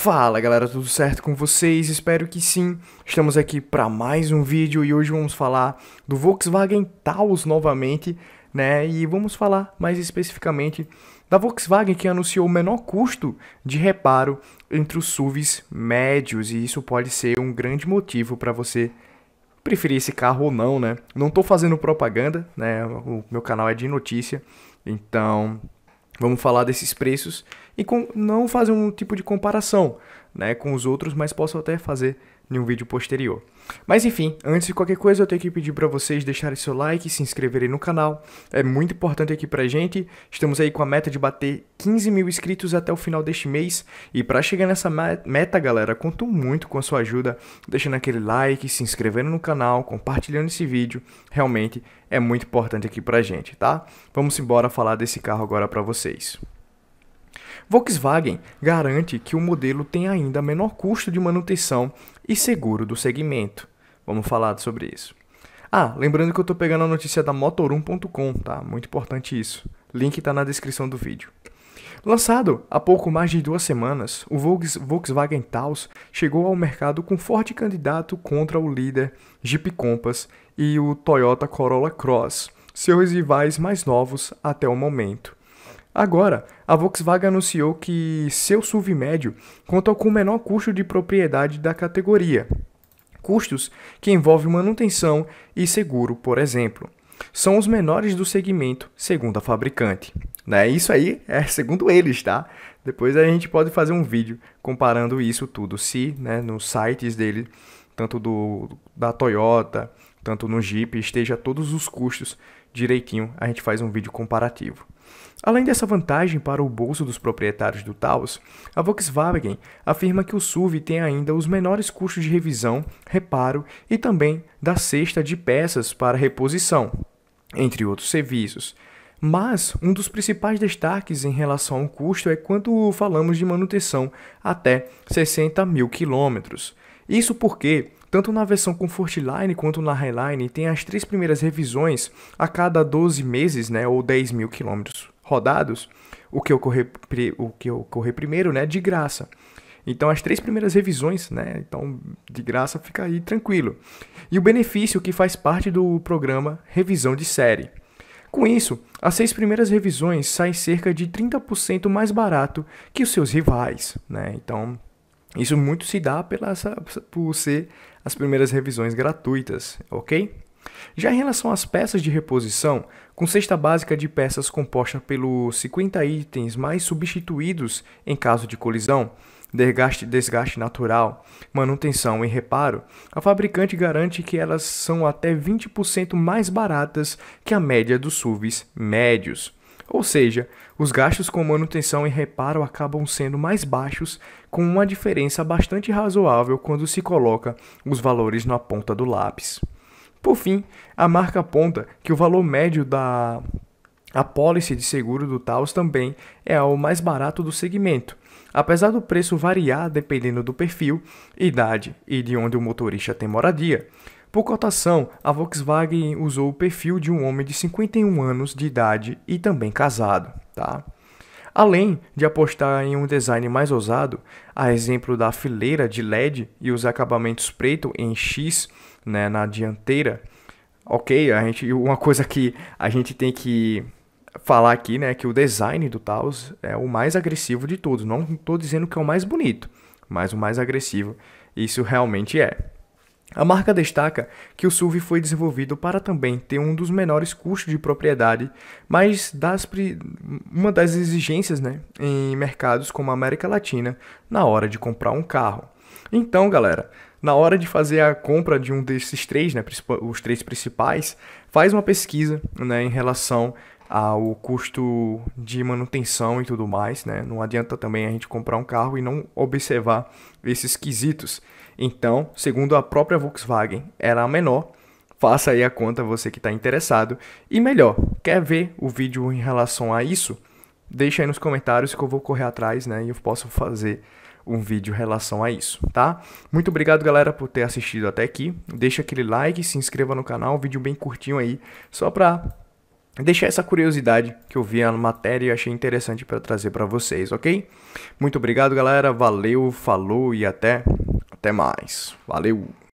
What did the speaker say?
Fala galera, tudo certo com vocês? Espero que sim. Estamos aqui para mais um vídeo e hoje vamos falar do Volkswagen Taos novamente, né? E vamos falar mais especificamente da Volkswagen que anunciou o menor custo de reparo entre os SUVs médios e isso pode ser um grande motivo para você preferir esse carro ou não, né? Não estou fazendo propaganda, né? O meu canal é de notícia, então Vamos falar desses preços e com, não fazer um tipo de comparação né, com os outros, mas posso até fazer em um vídeo posterior. Mas enfim, antes de qualquer coisa eu tenho que pedir para vocês deixarem seu like, se inscreverem no canal, é muito importante aqui pra gente, estamos aí com a meta de bater 15 mil inscritos até o final deste mês, e para chegar nessa meta galera, conto muito com a sua ajuda, deixando aquele like, se inscrevendo no canal, compartilhando esse vídeo, realmente é muito importante aqui pra gente, tá? Vamos embora falar desse carro agora para vocês. Volkswagen garante que o modelo tem ainda menor custo de manutenção e seguro do segmento. Vamos falar sobre isso. Ah, lembrando que eu estou pegando a notícia da motor1.com, tá? Muito importante isso. Link está na descrição do vídeo. Lançado há pouco mais de duas semanas, o Volkswagen Taos chegou ao mercado com forte candidato contra o líder Jeep Compass e o Toyota Corolla Cross, seus rivais mais novos até o momento. Agora, a Volkswagen anunciou que seu SUV médio conta com o menor custo de propriedade da categoria, custos que envolvem manutenção e seguro, por exemplo. São os menores do segmento, segundo a fabricante. Né? Isso aí é segundo eles, tá? Depois a gente pode fazer um vídeo comparando isso tudo, se né, nos sites dele, tanto do da Toyota, tanto no Jeep, esteja todos os custos direitinho, a gente faz um vídeo comparativo. Além dessa vantagem para o bolso dos proprietários do Taos, a Volkswagen afirma que o SUV tem ainda os menores custos de revisão, reparo e também da cesta de peças para reposição, entre outros serviços. Mas um dos principais destaques em relação ao custo é quando falamos de manutenção até 60 mil quilômetros. Isso porque tanto na versão Line quanto na Highline tem as três primeiras revisões a cada 12 meses, né, ou 10 mil quilômetros rodados, o que, ocorrer, o que ocorrer primeiro, né, de graça. Então as três primeiras revisões, né, então de graça fica aí tranquilo. E o benefício que faz parte do programa Revisão de Série. Com isso, as seis primeiras revisões saem cerca de 30% mais barato que os seus rivais, né? Então, isso muito se dá pela, por ser as primeiras revisões gratuitas, ok? Já em relação às peças de reposição, com cesta básica de peças composta pelos 50 itens mais substituídos em caso de colisão, desgaste, desgaste natural, manutenção e reparo, a fabricante garante que elas são até 20% mais baratas que a média dos SUVs médios. Ou seja, os gastos com manutenção e reparo acabam sendo mais baixos, com uma diferença bastante razoável quando se coloca os valores na ponta do lápis. Por fim, a marca aponta que o valor médio da apólice de seguro do Taos também é o mais barato do segmento, apesar do preço variar dependendo do perfil, idade e de onde o motorista tem moradia. Por cotação, a Volkswagen usou o perfil de um homem de 51 anos de idade e também casado. Tá? Além de apostar em um design mais ousado, a exemplo da fileira de LED e os acabamentos preto em X né, na dianteira, ok, a gente, uma coisa que a gente tem que falar aqui né, é que o design do Taos é o mais agressivo de todos. Não estou dizendo que é o mais bonito, mas o mais agressivo isso realmente é. A marca destaca que o SUV foi desenvolvido para também ter um dos menores custos de propriedade, mas das, uma das exigências né, em mercados como a América Latina na hora de comprar um carro. Então, galera, na hora de fazer a compra de um desses três, né, os três principais, faz uma pesquisa né, em relação o custo de manutenção e tudo mais, né? Não adianta também a gente comprar um carro e não observar esses quesitos. Então, segundo a própria Volkswagen, era a menor. Faça aí a conta você que está interessado. E melhor, quer ver o vídeo em relação a isso? Deixa aí nos comentários que eu vou correr atrás, né? E eu posso fazer um vídeo em relação a isso, tá? Muito obrigado, galera, por ter assistido até aqui. Deixa aquele like, se inscreva no canal, um vídeo bem curtinho aí, só para deixar essa curiosidade que eu vi na matéria e achei interessante para trazer para vocês, ok? Muito obrigado, galera. Valeu, falou e até até mais. Valeu.